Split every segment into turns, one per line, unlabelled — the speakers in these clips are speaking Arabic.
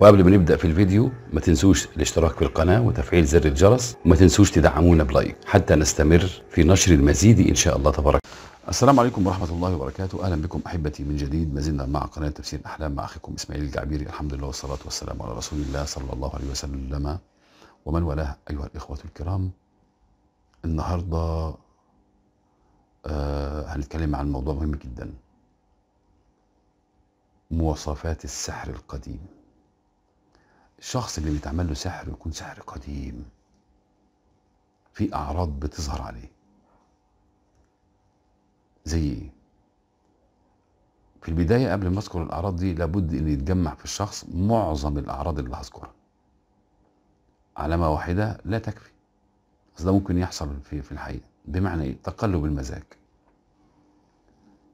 وقبل ما نبدا في الفيديو ما تنسوش الاشتراك في القناه وتفعيل زر الجرس وما تنسوش تدعمونا بلايك حتى نستمر في نشر المزيد ان شاء الله تبارك السلام عليكم ورحمة الله وبركاته أهلا بكم أحبتي من جديد ما زلنا مع قناة تفسير الأحلام مع أخيكم إسماعيل الجعبيري الحمد لله والصلاة والسلام على رسول الله صلى الله عليه وسلم ومن والاه أيها الإخوة الكرام النهاردة آه هنتكلم عن موضوع مهم جدا مواصفات السحر القديم الشخص اللي بيتعمل له سحر يكون سحر قديم في أعراض بتظهر عليه زي ايه في البداية قبل ما اذكر الاعراض دي لابد ان يتجمع في الشخص معظم الاعراض اللي هذكرها علامة واحدة لا تكفي بس ده ممكن يحصل في في الحقيقة بمعنى ايه تقلب المزاج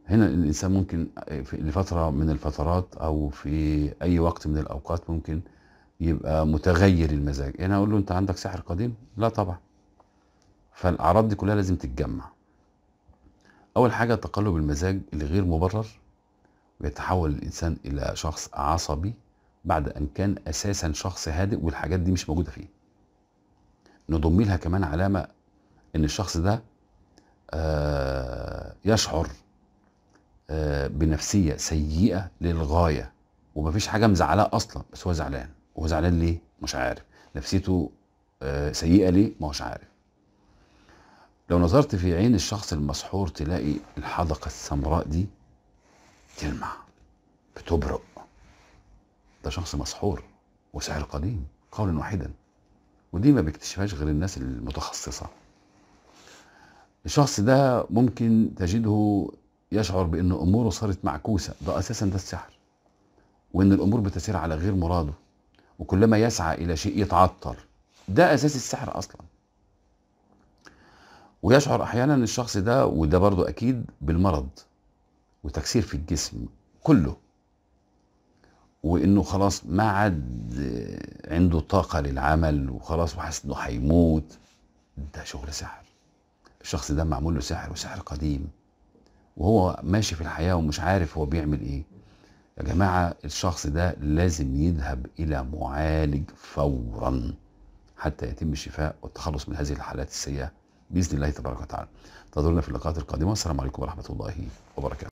هنا الانسان ممكن آه، لفترة من الفترات او في اي وقت من الاوقات ممكن يبقى متغير المزاج انا يعني اقول له انت عندك سحر قديم لا طبعا فالاعراض دي كلها لازم تتجمع أول حاجة تقلب المزاج الغير مبرر ويتحول الإنسان إلى شخص عصبي بعد أن كان أساسا شخص هادئ والحاجات دي مش موجودة فيه نضم لها كمان علامة إن الشخص ده آه، يشعر آه، بنفسية سيئة للغاية ومفيش حاجة مزعلاه أصلا بس هو زعلان هو زعلان ليه؟ مش عارف نفسيته آه، سيئة ليه؟ ما هوش عارف لو نظرت في عين الشخص المسحور تلاقي الحدقة السمراء دي تلمع بتبرق ده شخص مسحور وسحر قديم قولا واحدا ودي ما بيكتشفهاش غير الناس المتخصصة الشخص ده ممكن تجده يشعر بأن أموره صارت معكوسة ده أساسا ده السحر وأن الأمور بتسير على غير مراده وكلما يسعى إلى شيء يتعطل ده أساس السحر أصلا ويشعر احيانا الشخص ده وده برضو اكيد بالمرض وتكسير في الجسم كله وانه خلاص ما عاد عنده طاقه للعمل وخلاص وحاسس انه هيموت ده شغل سحر الشخص ده معمول له سحر وسحر قديم وهو ماشي في الحياه ومش عارف هو بيعمل ايه يا جماعه الشخص ده لازم يذهب الى معالج فورا حتى يتم الشفاء والتخلص من هذه الحالات السيئه باذن الله تبارك وتعالى انتظرونا في اللقاءات القادمه والسلام عليكم ورحمه الله وبركاته